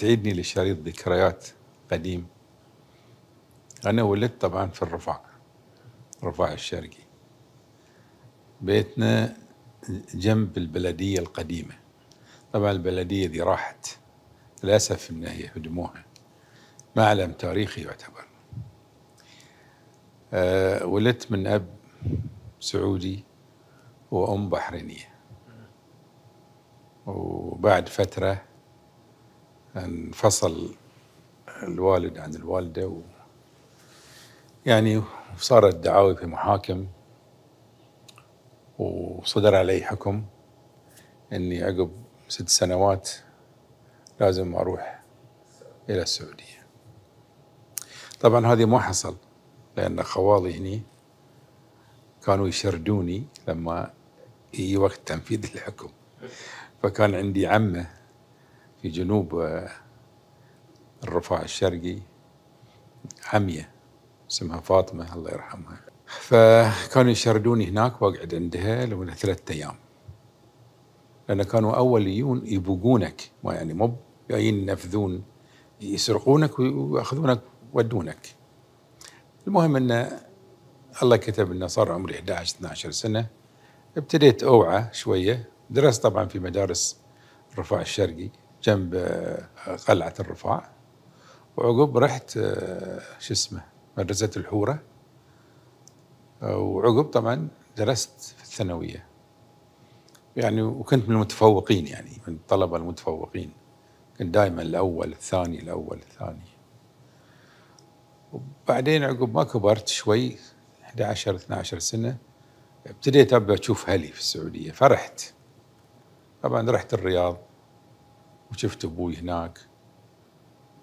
تعيدني لشريط ذكريات قديم أنا ولدت طبعا في الرفاع الرفاع الشرقي بيتنا جنب البلدية القديمة طبعا البلدية دي راحت للأسف إن هي هدموها معلم تاريخي يعتبر أه ولدت من أب سعودي وأم بحرينية وبعد فترة انفصل الوالد عن الوالدة و يعني صارت دعاوي في محاكم وصدر علي حكم اني عقب ست سنوات لازم اروح الى السعوديه. طبعا هذه ما حصل لان خوالي هني كانوا يشردوني لما يجي وقت تنفيذ الحكم فكان عندي عمه في جنوب آه، الرفاع الشرقي عمية اسمها فاطمة الله يرحمها فكانوا يشردوني هناك واقعد عندها لمدة ثلاثة أيام لأن كانوا أول يجون يبوقونك ما يعني مو جايين ينفذون يسرقونك ويأخذونك ودونك المهم أن الله كتب أنه صار عمري 11 12 سنة ابتديت أوعى شوية درست طبعا في مدارس الرفاع الشرقي جنب آه، قلعة الرفاع وعقب رحت آه، شو اسمه مدرسة الحورة آه، وعقب طبعا درست في الثانوية يعني وكنت من المتفوقين يعني من الطلبة المتفوقين كنت دائما الأول الثاني الأول الثاني وبعدين عقب ما كبرت شوي 11 12 سنة ابتديت ابى اشوف اهلي في السعودية فرحت طبعا رحت الرياض وشفت ابوي هناك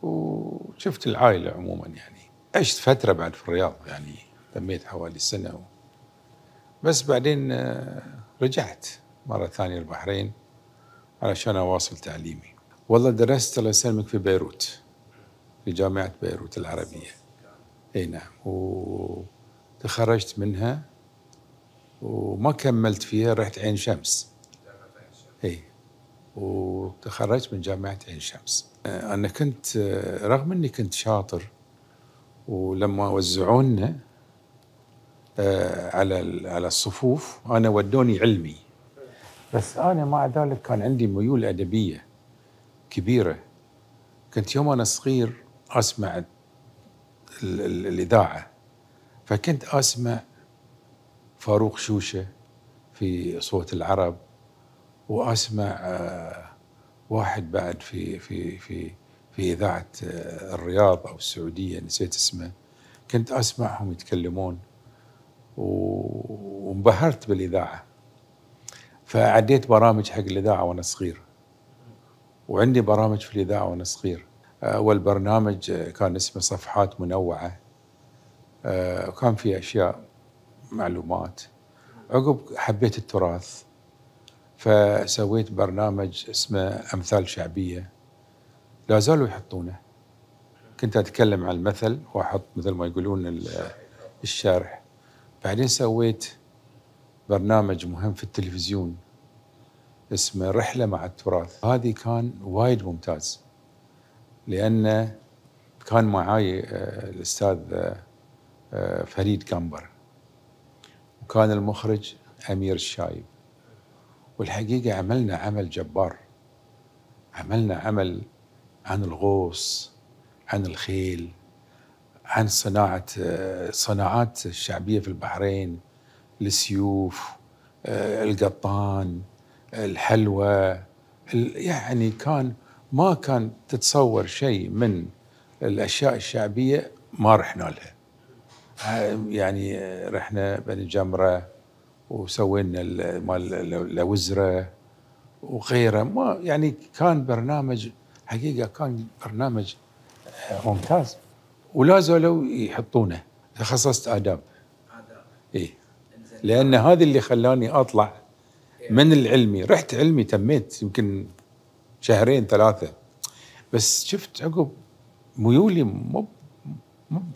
وشفت العائله عموما يعني عشت فتره بعد في الرياض يعني تميت حوالي سنه و... بس بعدين آه، رجعت مره ثانيه البحرين علشان اواصل تعليمي والله درست الله يسلمك في بيروت في جامعه بيروت العربيه اي نعم وتخرجت منها وما كملت فيها رحت عين شمس اي وتخرجت من جامعة عين شمس آه، أنا كنت آه، رغم أني كنت شاطر ولما وزعونا آه، على على الصفوف أنا ودوني علمي بس أنا مع ذلك كان عندي ميول أدبية كبيرة كنت يوم أنا صغير أسمع الإذاعة فكنت أسمع فاروق شوشة في صوت العرب واسمع آه، واحد بعد في في في في اذاعه آه، الرياض او السعوديه نسيت اسمه كنت اسمعهم يتكلمون وانبهرت بالاذاعه فعديت برامج حق الاذاعه وانا صغير وعندي برامج في الاذاعه وانا صغير آه، اول برنامج كان اسمه صفحات منوعه وكان فيه اشياء معلومات عقب حبيت التراث فسويت برنامج اسمه امثال شعبيه لا زالوا يحطونه كنت اتكلم عن المثل واحط مثل ما يقولون الشرح بعدين سويت برنامج مهم في التلفزيون اسمه رحله مع التراث هذه كان وايد ممتاز لان كان معاي آه، الاستاذ آه، آه، فريد كامبر وكان المخرج امير الشايب والحقيقة عملنا عمل جبار عملنا عمل عن الغوص عن الخيل عن صناعة صناعات الشعبية في البحرين السيوف آه، القطان الحلوى يعني كان ما كان تتصور شيء من الأشياء الشعبية ما رحنا لها آه، يعني رحنا بني جمرة وسوينا مال الوزره وغيره ما يعني كان برنامج حقيقه كان برنامج آه، ممتاز ولا زالوا يحطونه تخصصت اداب اداب اي لان هذا اللي خلاني اطلع من العلمي رحت علمي تميت يمكن شهرين ثلاثه بس شفت عقب ميولي مو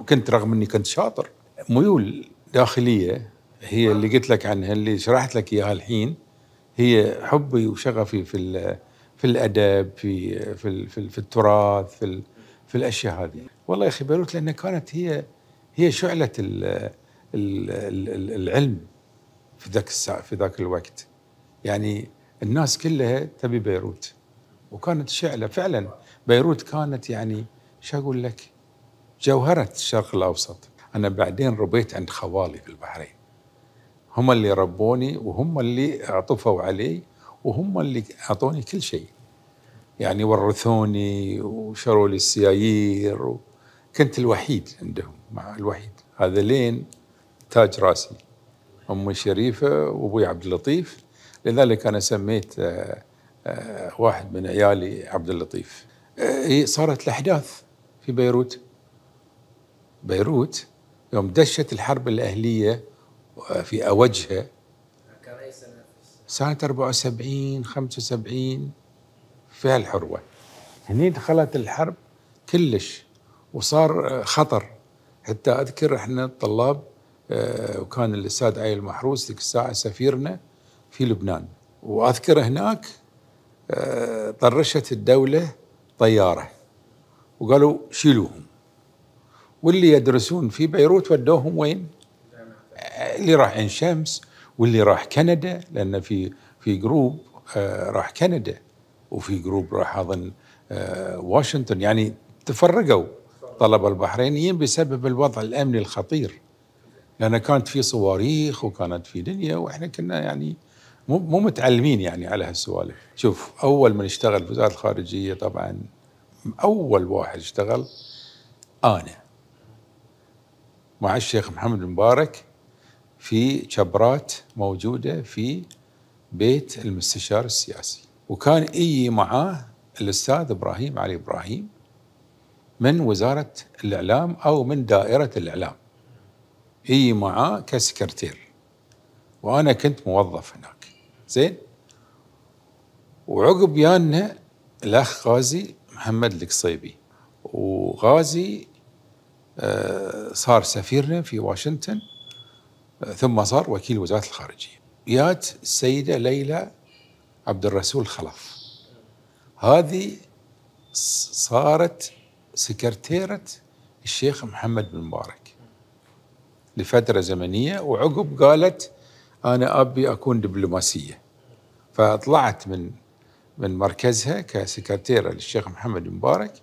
كنت رغم اني كنت شاطر ميول داخليه هي اللي قلت لك عنها اللي شرحت لك اياها الحين هي حبي وشغفي في في الادب في في في, في التراث في في الاشياء هذه والله يا اخي بيروت لانها كانت هي هي شعله الـ الـ الـ العلم في ذاك في ذاك الوقت يعني الناس كلها تبي بيروت وكانت شعله فعلا بيروت كانت يعني شو اقول لك جوهره الشرق الاوسط انا بعدين ربيت عند خوالي في البحرين هم اللي ربوني وهم اللي عطفوا علي وهم اللي اعطوني كل شيء يعني ورثوني وشروا لي السيايير كنت الوحيد عندهم مع الوحيد هذا لين تاج راسي امي شريفه وابوي عبد اللطيف لذلك انا سميت آه، آه، واحد من عيالي عبد اللطيف آه، صارت الاحداث في بيروت بيروت يوم دشت الحرب الاهليه في أوجهه كان أي سنة؟ سنة 74 75 في الحروة هني دخلت الحرب كلش وصار خطر حتى أذكر احنا الطلاب آه، وكان الأستاذ علي المحروس ذيك الساعة سفيرنا في لبنان وأذكر هناك آه، طرشت الدولة طيارة وقالوا شيلوهم واللي يدرسون في بيروت ودوهم وين؟ اللي راح عين شمس واللي راح كندا لان في في جروب آه، راح كندا وفي جروب راح اظن آه، واشنطن يعني تفرقوا طلبه البحرينيين بسبب الوضع الامني الخطير لان كانت في صواريخ وكانت في دنيا واحنا كنا يعني مو مو متعلمين يعني على هالسوالف شوف اول من اشتغل في وزاره الخارجيه طبعا اول واحد اشتغل انا مع الشيخ محمد مبارك في جبرات موجودة في بيت المستشار السياسي وكان إي معاه الأستاذ إبراهيم علي إبراهيم من وزارة الإعلام أو من دائرة الإعلام إي معاه كسكرتير وأنا كنت موظف هناك زين وعقب يانا الأخ غازي محمد القصيبي وغازي آه، صار سفيرنا في واشنطن ثم صار وكيل وزارة الخارجية جاءت السيدة ليلى عبد الرسول خلف هذه صارت سكرتيرة الشيخ محمد بن مبارك لفترة زمنية وعقب قالت أنا أبي أكون دبلوماسية فطلعت من من مركزها كسكرتيرة للشيخ محمد مبارك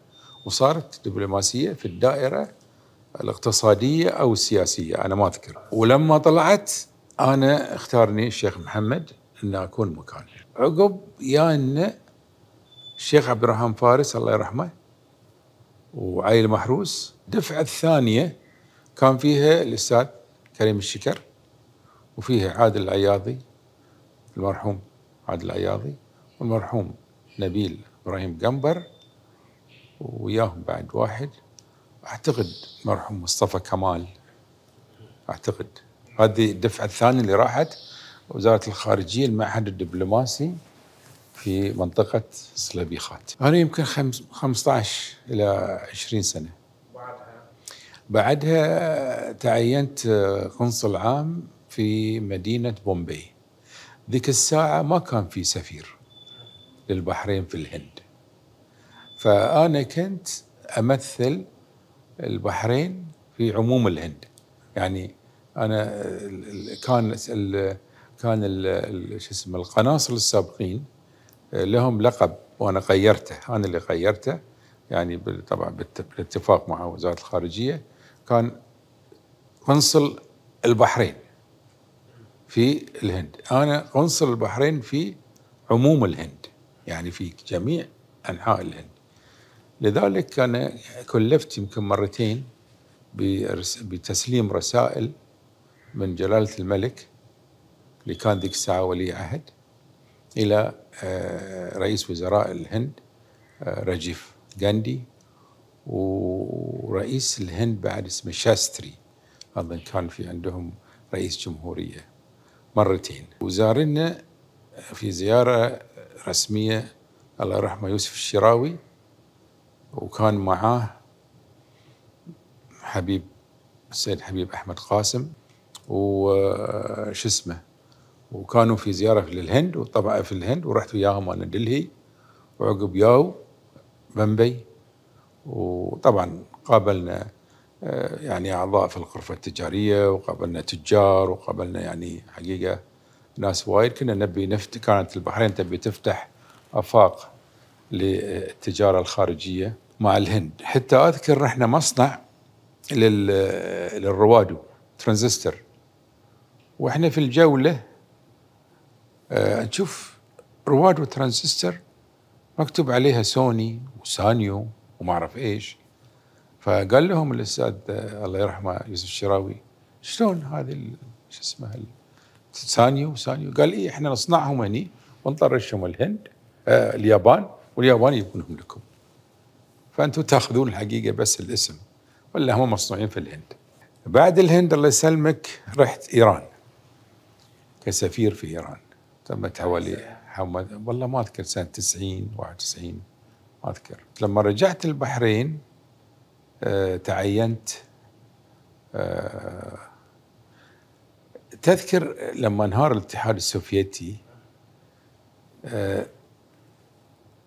وصارت دبلوماسية في الدائرة الاقتصادية أو السياسية أنا ما أذكر ولما طلعت أنا اختارني الشيخ محمد أن أكون مكانه عقب يانا الشيخ عبد الرحمن فارس الله يرحمه وعلي محروس الدفعة الثانية كان فيها الأستاذ كريم الشكر وفيها عادل العياضي المرحوم عادل العياضي والمرحوم نبيل إبراهيم قنبر وياهم بعد واحد اعتقد مرحوم مصطفى كمال اعتقد هذه الدفعه الثانيه اللي راحت وزاره الخارجيه المعهد الدبلوماسي في منطقه سلبيخات انا يمكن 15 الى 20 سنه بعدها بعدها تعينت قنصل عام في مدينه بومبي ذيك الساعه ما كان في سفير للبحرين في الهند فانا كنت امثل البحرين في عموم الهند يعني انا كان كان شو اسمه القناصل السابقين لهم لقب وانا غيرته انا اللي غيرته يعني طبعا بالاتفاق مع وزاره الخارجيه كان قنصل البحرين في الهند انا قنصل البحرين في عموم الهند يعني في جميع انحاء الهند لذلك أنا كلفت يمكن مرتين بتسليم رسائل من جلالة الملك اللي كان ذيك الساعة ولي عهد إلى آه، رئيس وزراء الهند آه، رجيف غاندي ورئيس الهند بعد اسمه شاستري أظن كان في عندهم رئيس جمهورية مرتين وزارنا في زيارة رسمية الله يرحمه يوسف الشراوي وكان معاه حبيب السيد حبيب احمد قاسم وش اسمه وكانوا في زياره للهند وطبعا في الهند ورحت وياهم انا دلهي وعقب ياو بمبي وطبعا قابلنا آه، يعني اعضاء في الغرفه التجاريه وقابلنا تجار وقابلنا يعني حقيقه ناس وايد كنا نبي نفت كانت البحرين تبي تفتح افاق للتجارة الخارجية مع الهند حتى أذكر رحنا مصنع للروادو ترانزستور وإحنا في الجولة آه، نشوف روادو ترانزستور مكتوب عليها سوني وسانيو وما أعرف إيش فقال لهم الأستاذ آه، الله يرحمه يوسف الشراوي شلون هذه شو اسمها سانيو سانيو قال إيه إحنا نصنعهم هني ونطرشهم الهند آه، اليابان واليابان يبونهم لكم فأنتم تأخذون الحقيقة بس الاسم ولا هم مصنوعين في الهند بعد الهند الله يسلمك رحت إيران كسفير في إيران تمت حوالي والله ما أذكر سنة 90 91 ما أذكر لما رجعت البحرين آه تعينت آه تذكر لما انهار الاتحاد السوفيتي آه،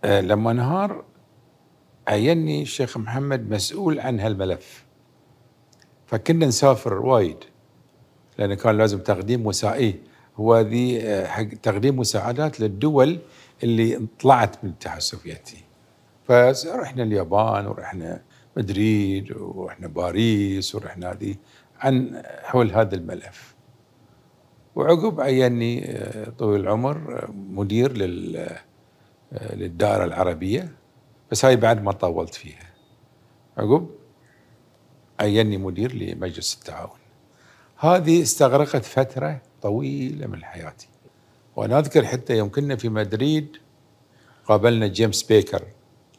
آه، لما نهار عيني الشيخ محمد مسؤول عن هالملف فكنا نسافر وايد لأن كان لازم تقديم وسائل هو ذي آه، حق تقديم مساعدات للدول اللي طلعت من الاتحاد السوفيتي فرحنا اليابان ورحنا مدريد ورحنا باريس ورحنا ذي عن حول هذا الملف وعقب عيني آه، طويل العمر مدير لل آه، للدائرة العربية بس هاي بعد ما طولت فيها عقب عيني مدير لمجلس التعاون هذه استغرقت فترة طويلة من حياتي وأنا أذكر حتى يوم كنا في مدريد قابلنا جيمس بيكر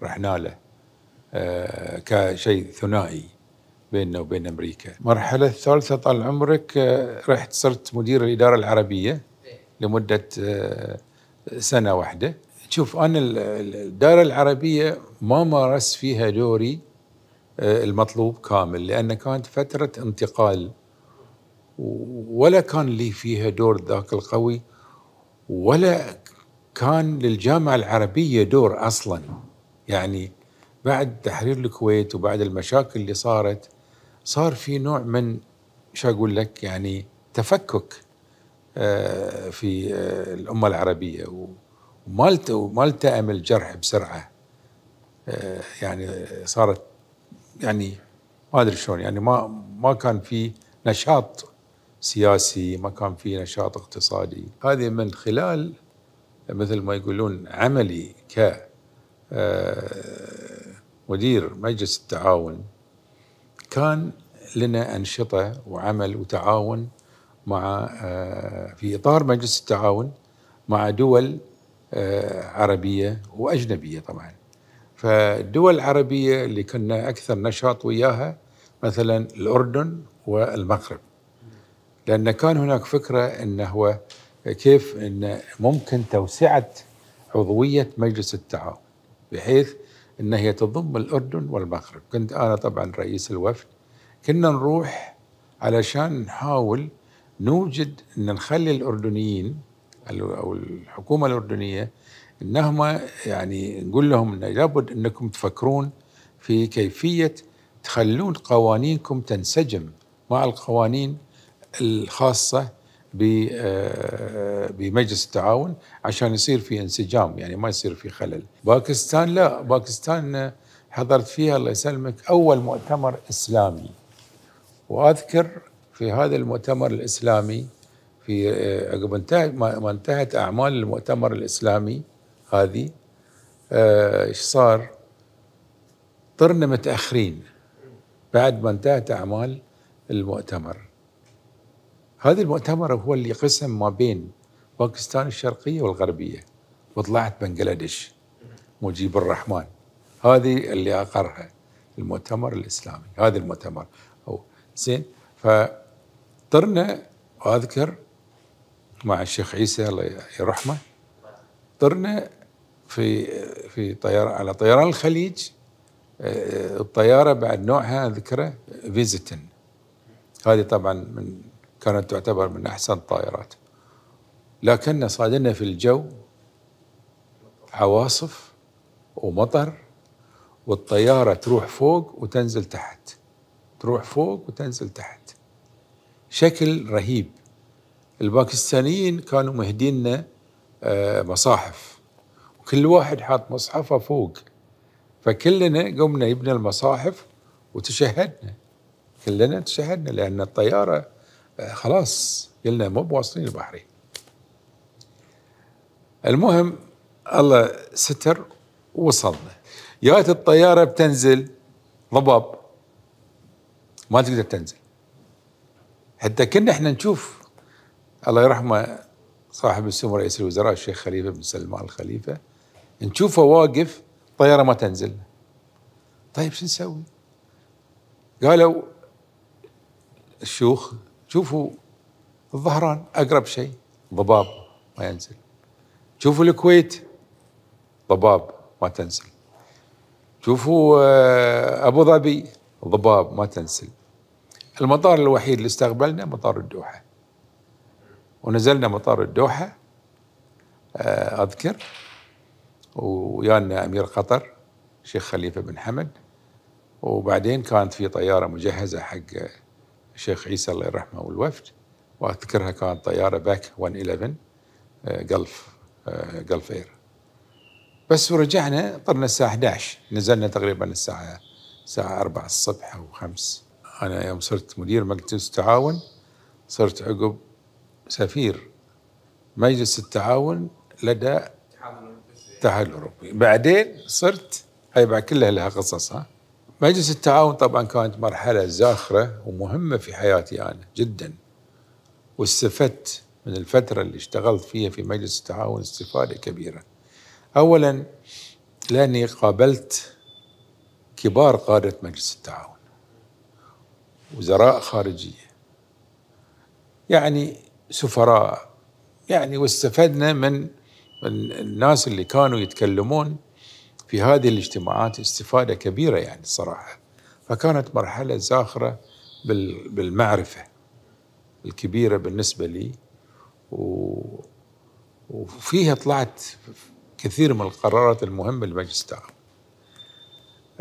رحنا له آه كشيء ثنائي بيننا وبين أمريكا المرحلة الثالثة طال عمرك آه رحت صرت مدير الإدارة العربية لمدة آه سنة واحدة شوف انا الدائره العربيه ما مارست فيها دوري آه، المطلوب كامل لان كانت فتره انتقال ولا كان لي فيها دور ذاك القوي ولا كان للجامعه العربيه دور اصلا يعني بعد تحرير الكويت وبعد المشاكل اللي صارت صار في نوع من شو اقول لك يعني تفكك آه، في آه، الامه العربيه وما التئم الجرح بسرعه آه، يعني صارت يعني ما ادري شلون يعني ما ما كان في نشاط سياسي ما كان في نشاط اقتصادي هذه من خلال مثل ما يقولون عملي ك آه، مدير مجلس التعاون كان لنا انشطه وعمل وتعاون مع آه، في اطار مجلس التعاون مع دول آه، عربية وأجنبية طبعا فالدول العربية اللي كنا أكثر نشاط وياها مثلا الأردن والمغرب لأن كان هناك فكرة أنه هو كيف أن ممكن توسعة عضوية مجلس التعاون بحيث أن هي تضم الأردن والمغرب كنت أنا طبعا رئيس الوفد كنا نروح علشان نحاول نوجد أن نخلي الأردنيين او الحكومه الاردنيه انهم يعني نقول لهم انه لابد انكم تفكرون في كيفيه تخلون قوانينكم تنسجم مع القوانين الخاصه آه، بمجلس التعاون عشان يصير في انسجام يعني ما يصير في خلل باكستان لا باكستان حضرت فيها الله يسلمك أول مؤتمر إسلامي وأذكر في هذا المؤتمر الإسلامي في آه، عقب انتهت ما انتهت اعمال المؤتمر الاسلامي هذه آه، ايش صار؟ طرنا متاخرين بعد ما انتهت اعمال المؤتمر هذا المؤتمر هو اللي قسم ما بين باكستان الشرقيه والغربيه وطلعت بنجلاديش مجيب الرحمن هذه اللي اقرها المؤتمر الاسلامي هذا المؤتمر او زين فطرنا واذكر مع الشيخ عيسى الله يرحمه طرنا في في طيارة على طيران الخليج الطيارة بعد نوعها ذكره فيزتن هذه طبعا من كانت تعتبر من أحسن الطائرات لكن صادنا في الجو عواصف ومطر والطيارة تروح فوق وتنزل تحت تروح فوق وتنزل تحت شكل رهيب الباكستانيين كانوا مهدينا آه، مصاحف وكل واحد حاط مصحفه فوق فكلنا قمنا يبنى المصاحف وتشهدنا كلنا تشهدنا لأن الطيارة آه، خلاص قلنا مو بواصلين البحرين المهم الله ستر وصلنا جات الطيارة بتنزل ضباب ما تقدر تنزل حتى كنا احنا نشوف الله يرحمه صاحب السمو رئيس الوزراء الشيخ خليفه بن سلمان الخليفه نشوفه واقف طياره ما تنزل طيب شو نسوي؟ قالوا الشيوخ شوفوا الظهران اقرب شيء ضباب ما ينزل شوفوا الكويت ضباب ما تنزل شوفوا آه، ابو ظبي ضباب ما تنزل المطار الوحيد اللي استقبلنا مطار الدوحه ونزلنا مطار الدوحة آه، أذكر ويانا أمير قطر شيخ خليفة بن حمد وبعدين كانت في طيارة مجهزة حق الشيخ عيسى الله يرحمه والوفد وأذكرها كانت طيارة باك 111 قلف قلف اير بس ورجعنا طرنا الساعة 11 نزلنا تقريبا الساعة الساعة 4 الصبح أو 5 أنا يوم صرت مدير مجلس التعاون صرت عقب سفير مجلس التعاون لدى الاتحاد الاوروبي بعدين صرت هاي بعد كلها لها قصص ها مجلس التعاون طبعا كانت مرحله زاخره ومهمه في حياتي انا جدا واستفدت من الفتره اللي اشتغلت فيها في مجلس التعاون استفاده كبيره اولا لاني قابلت كبار قاده مجلس التعاون وزراء خارجيه يعني سفراء يعني واستفدنا من الناس اللي كانوا يتكلمون في هذه الاجتماعات استفادة كبيرة يعني الصراحة فكانت مرحلة زاخرة بالمعرفة الكبيرة بالنسبة لي وفيها طلعت كثير من القرارات المهمة لمجلس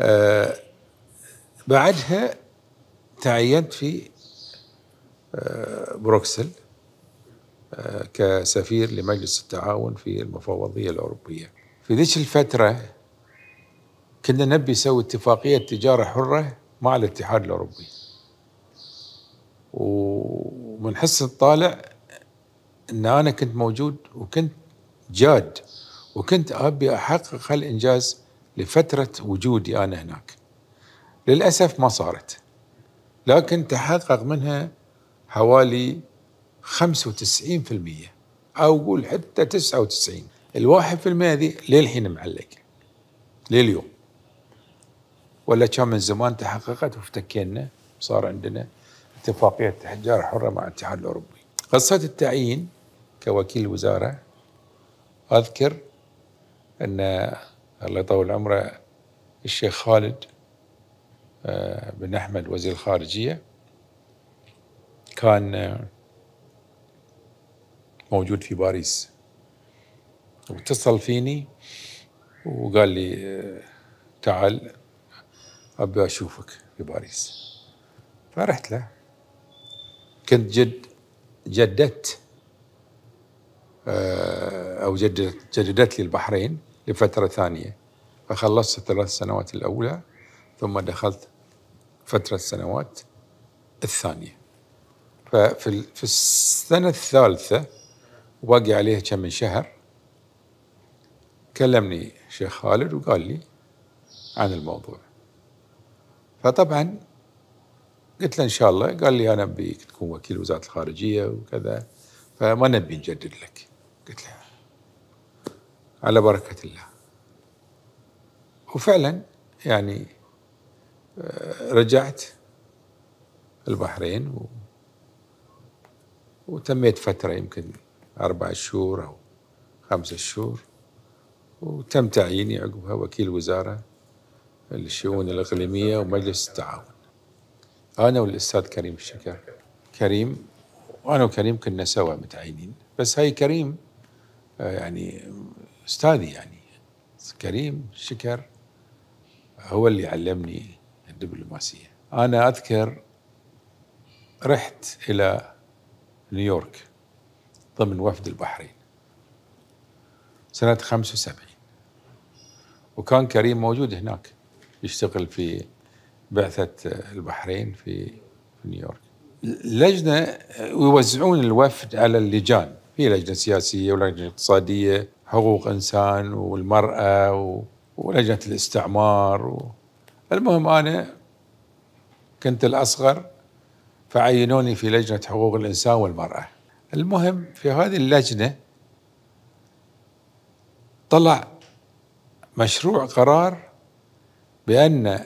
آه، بعدها تعينت في آه، بروكسل كسفير لمجلس التعاون في المفوضية الأوروبية في ذيك الفترة كنا نبي نسوي اتفاقية تجارة حرة مع الاتحاد الأوروبي ومن حس الطالع أن أنا كنت موجود وكنت جاد وكنت أبي أحقق هالإنجاز لفترة وجودي أنا هناك للأسف ما صارت لكن تحقق منها حوالي 95% أو قول حتى 99 ال1% هذه للحين معلقة لليوم ولا كان من زمان تحققت وافتكينا صار عندنا اتفاقية تحجار حرة مع الاتحاد الأوروبي قصة التعيين كوكيل وزارة أذكر أن الله يطول عمره الشيخ خالد آه، بن أحمد وزير الخارجية كان موجود في باريس واتصل فيني وقال لي تعال ابى اشوفك في باريس فرحت له كنت جد جددت آه، او جددت جددت لي البحرين لفتره ثانيه فخلصت الثلاث سنوات الاولى ثم دخلت فتره سنوات الثانيه ففي في السنه الثالثه وباقي عليه كم من شهر كلمني شيخ خالد وقال لي عن الموضوع فطبعا قلت له ان شاء الله قال لي انا ابيك تكون وكيل وزاره الخارجيه وكذا فما نبي نجدد لك قلت له على بركه الله وفعلا يعني آه، رجعت البحرين و... وتميت فتره يمكن أربع شهور أو خمسة شهور وتم تعييني عقبها وكيل وزارة للشؤون الإقليمية ومجلس التعاون أنا والأستاذ كريم الشكر كريم وأنا وكريم كنا سوا متعينين بس هاي كريم آه، يعني أستاذي يعني كريم شكر هو اللي علمني الدبلوماسية أنا أذكر رحت إلى نيويورك ضمن وفد البحرين سنة 75 وكان كريم موجود هناك يشتغل في بعثة البحرين في نيويورك لجنة ويوزعون الوفد على اللجان في لجنة سياسية ولجنة اقتصادية حقوق إنسان والمرأة ولجنة الاستعمار و... المهم أنا كنت الأصغر فعينوني في لجنة حقوق الإنسان والمرأة المهم في هذه اللجنة طلع مشروع قرار بأن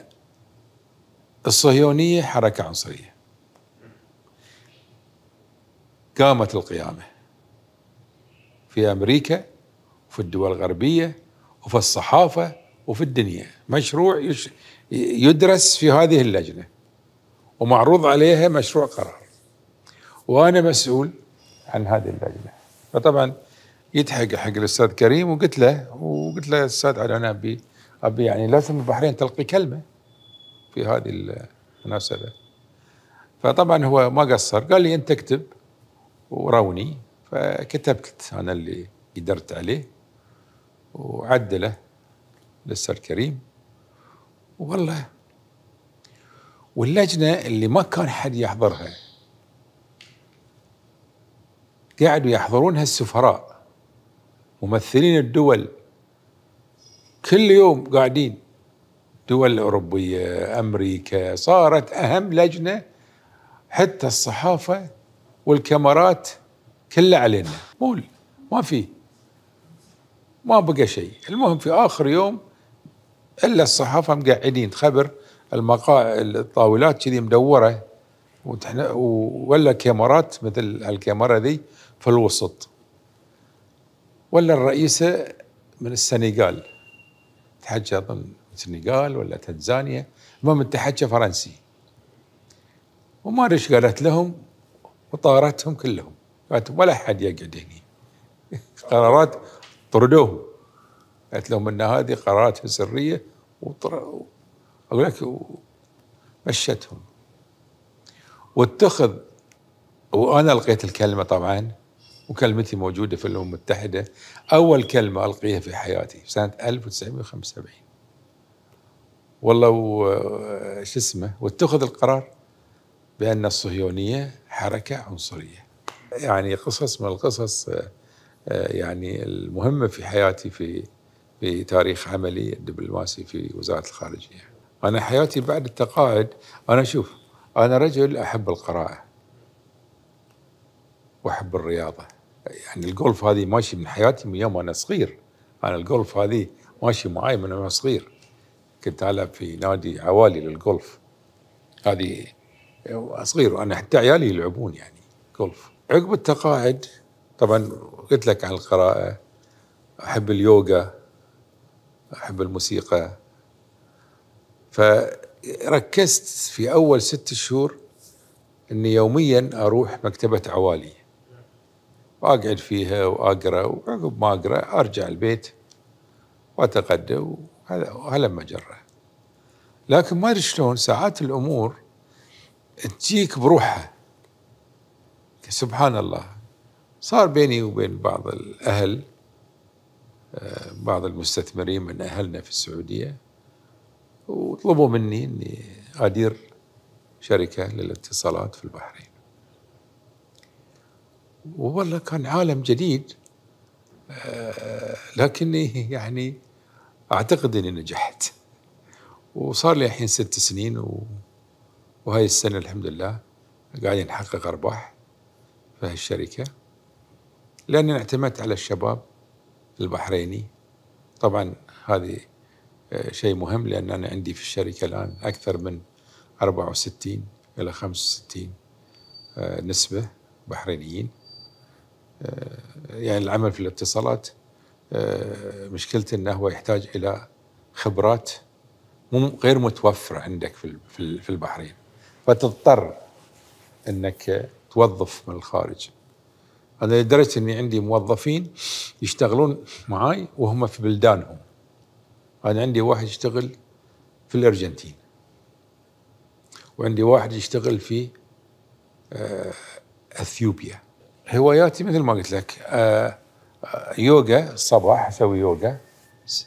الصهيونية حركة عنصرية قامت القيامة في أمريكا وفي الدول الغربية وفي الصحافة وفي الدنيا مشروع يدرس في هذه اللجنة ومعروض عليها مشروع قرار وأنا مسؤول عن هذه اللجنه فطبعا يضحك حق الاستاذ كريم وقلت له وقلت له الاستاذ علي ابي ابي يعني لازم البحرين تلقي كلمه في هذه المناسبه فطبعا هو ما قصر قال لي انت اكتب وروني فكتبت انا اللي قدرت عليه وعدله للسر كريم والله واللجنه اللي ما كان حد يحضرها قعدوا يحضرونها السفراء ممثلين الدول كل يوم قاعدين دول أوروبية أمريكا صارت أهم لجنة حتى الصحافة والكاميرات كلها علينا مول ما في ما بقى شيء المهم في آخر يوم إلا الصحافة مقعدين تخبر المقا الطاولات كذي مدورة وتحنا ولا كاميرات مثل الكاميرا ذي في الوسط ولا الرئيسة من السنغال تحجى أظن السنغال ولا تنزانيا المهم تحجى فرنسي وما أدري ايش قالت لهم وطارتهم كلهم قالت ولا أحد يقعد هنا قرارات طردوهم قالت لهم ان هذه قرارات سريه وطر... اقول لك مشتهم واتخذ وانا لقيت الكلمه طبعا وكلمتي موجودة في الأمم المتحدة أول كلمة ألقيها في حياتي في سنة 1975 والله آه، شو اسمه واتخذ القرار بأن الصهيونية حركة عنصرية يعني قصص من القصص آه، آه، يعني المهمة في حياتي في في تاريخ عملي الدبلوماسي في وزارة الخارجية أنا حياتي بعد التقاعد أنا شوف أنا رجل أحب القراءة وأحب الرياضة يعني الجولف هذه ماشي من حياتي من يوم انا صغير انا الجولف هذه ماشي معاي من وانا صغير كنت العب في نادي عوالي للجولف هذه صغير وانا حتى عيالي يلعبون يعني جولف عقب التقاعد طبعا قلت لك عن القراءه احب اليوغا احب الموسيقى فركزت في اول ست شهور اني يوميا اروح مكتبه عوالي واقعد فيها واقرا وعقب ما اقرا ارجع البيت واتغدى وهلا مجره لكن ما ادري شلون ساعات الامور تجيك بروحها سبحان الله صار بيني وبين بعض الاهل آه، بعض المستثمرين من اهلنا في السعوديه وطلبوا مني اني ادير شركه للاتصالات في البحرين والله كان عالم جديد آه، لكني يعني اعتقد اني نجحت وصار لي الحين ست سنين و... وهاي السنه الحمد لله قاعدين نحقق ارباح في هالشركه لاني اعتمدت على الشباب البحريني طبعا هذه آه، شيء مهم لان انا عندي في الشركه الان اكثر من 64 الى 65 آه، نسبه بحرينيين آه، يعني العمل في الاتصالات آه، مشكلته انه هو يحتاج الى خبرات غير متوفره عندك في في البحرين فتضطر انك توظف من الخارج انا لدرجه اني عندي موظفين يشتغلون معاي وهم في بلدانهم انا عندي واحد يشتغل في الارجنتين وعندي واحد يشتغل في آه، اثيوبيا هواياتي مثل ما قلت لك آه، آه، يوغا الصباح آه، اسوي يوغا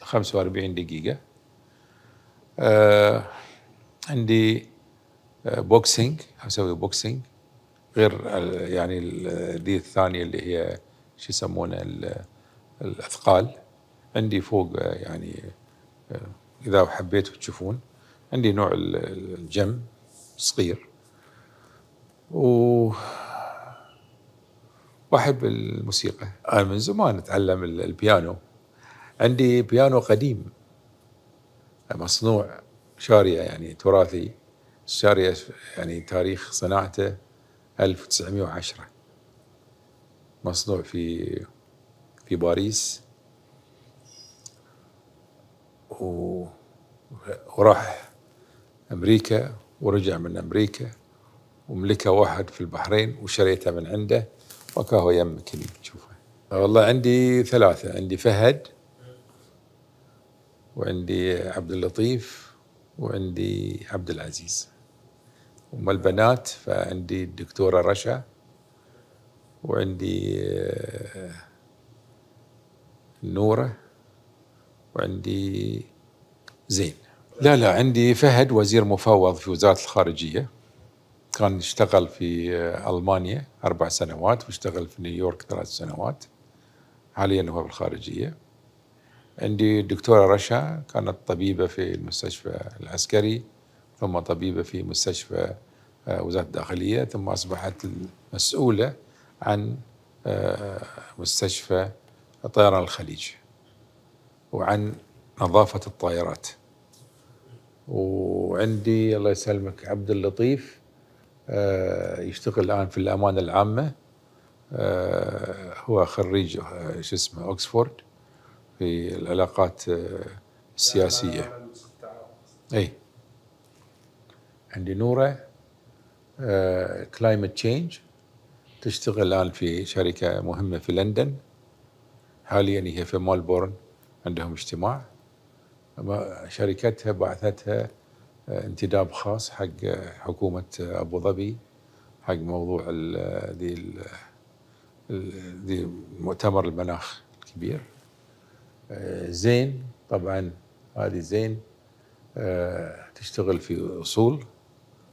45 دقيقة عندي بوكسينج اسوي بوكسينج غير يعني دي الثانية اللي هي شو يسمونه الاثقال عندي فوق يعني اذا حبيتوا تشوفون عندي نوع الجم صغير و واحب الموسيقى انا من زمان اتعلم البيانو عندي بيانو قديم مصنوع شارية يعني تراثي شارية يعني تاريخ صناعته 1910 مصنوع في في باريس و... وراح امريكا ورجع من امريكا وملكه واحد في البحرين وشريته من عنده وكاهو يمك اللي تشوفه آه، والله عندي ثلاثة عندي فهد وعندي عبد اللطيف وعندي عبد العزيز أما البنات فعندي الدكتورة رشا وعندي آه، نورة وعندي زين لا لا عندي فهد وزير مفوض في وزارة الخارجية كان اشتغل في آه، ألمانيا أربع سنوات واشتغل في نيويورك ثلاث سنوات حاليا هو بالخارجية عندي الدكتورة رشا كانت طبيبة في المستشفى العسكري ثم طبيبة في مستشفى آه، وزارة الداخلية ثم أصبحت المسؤوله عن آه، مستشفى طيران الخليج وعن نظافة الطائرات وعندي الله يسلمك عبد اللطيف آه، يشتغل الان في الامانه العامه آه، هو خريج آه، شو اسمه اوكسفورد في العلاقات السياسيه اي عندي نوره كلايمت تشينج تشتغل الان في شركه مهمه في لندن حاليا هي في مالبورن عندهم اجتماع شركتها بعثتها انتداب خاص حق حكومه ابو ظبي حق موضوع ذي ذي مؤتمر المناخ الكبير آه، زين طبعا هذه زين آه، تشتغل في اصول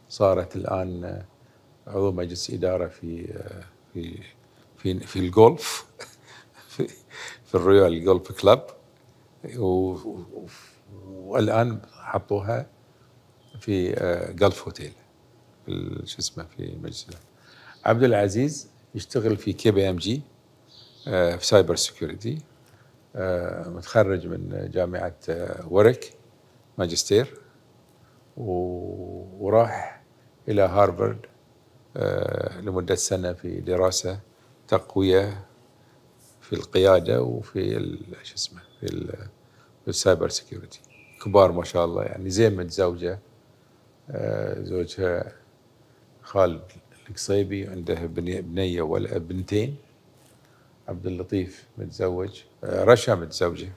صارت الان آه، عضو مجلس اداره في في في في الجولف في, في الرويال جولف كلب والان حطوها في جلف آه، هوتيل في شو اسمه في مجلس عبد العزيز يشتغل في كي بي ام جي في سايبر آه، سيكيورتي متخرج من جامعه آه، ورك ماجستير وراح الى هارفرد لمده سنه في دراسه تقويه في القياده وفي شو اسمه في السايبر سيكيورتي كبار ما شاء الله يعني زين متزوجه زوجها خالد القصيبي عندها بنية ولا بنتين عبد اللطيف متزوج رشا متزوجة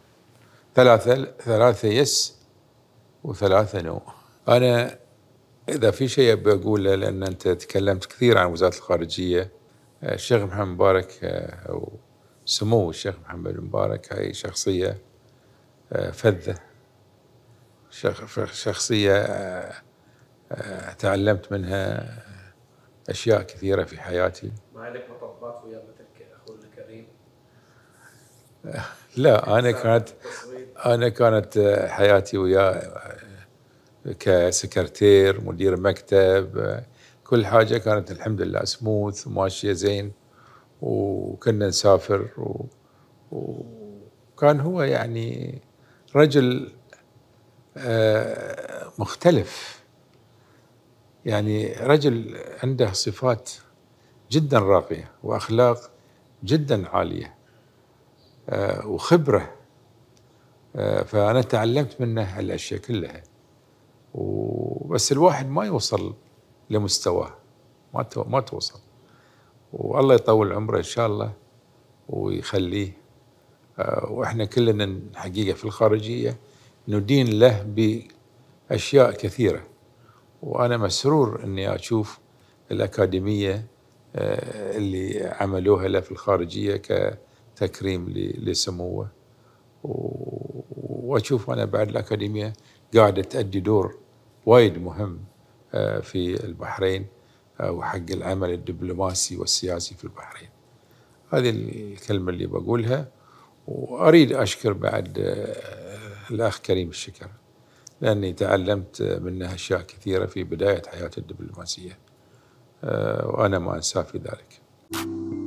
ثلاثة ثلاثة يس وثلاثة نو أنا إذا في شيء أبي أقوله لأن أنت تكلمت كثير عن وزارة الخارجية الشيخ محمد مبارك أو سمو الشيخ محمد مبارك هاي شخصية آه، فذة شخصية آه، تعلمت منها اشياء كثيره في حياتي ما عليك مطبات ويا مثلك اخونا كريم لا انا كانت انا كانت حياتي ويا كسكرتير مدير مكتب كل حاجه كانت الحمد لله سموث وماشيه زين وكنا نسافر وكان هو يعني رجل آه، مختلف يعني رجل عنده صفات جدا راقية وأخلاق جدا عالية آه، وخبرة آه، فأنا تعلمت منه هالأشياء كلها وبس الواحد ما يوصل لمستواه ما ما توصل والله يطول عمره إن شاء الله ويخليه آه، وإحنا كلنا حقيقة في الخارجية ندين له بأشياء كثيرة وانا مسرور اني اشوف الاكاديميه آه، اللي عملوها له في الخارجيه كتكريم لسموه واشوف انا بعد الاكاديميه قاعده تؤدي دور وايد مهم آه، في البحرين آه، وحق العمل الدبلوماسي والسياسي في البحرين. هذه الكلمه اللي بقولها واريد اشكر بعد الاخ كريم الشكر لأني تعلمت منها أشياء كثيرة في بداية حياتي الدبلوماسية آه، وأنا ما أنساه في ذلك. thank you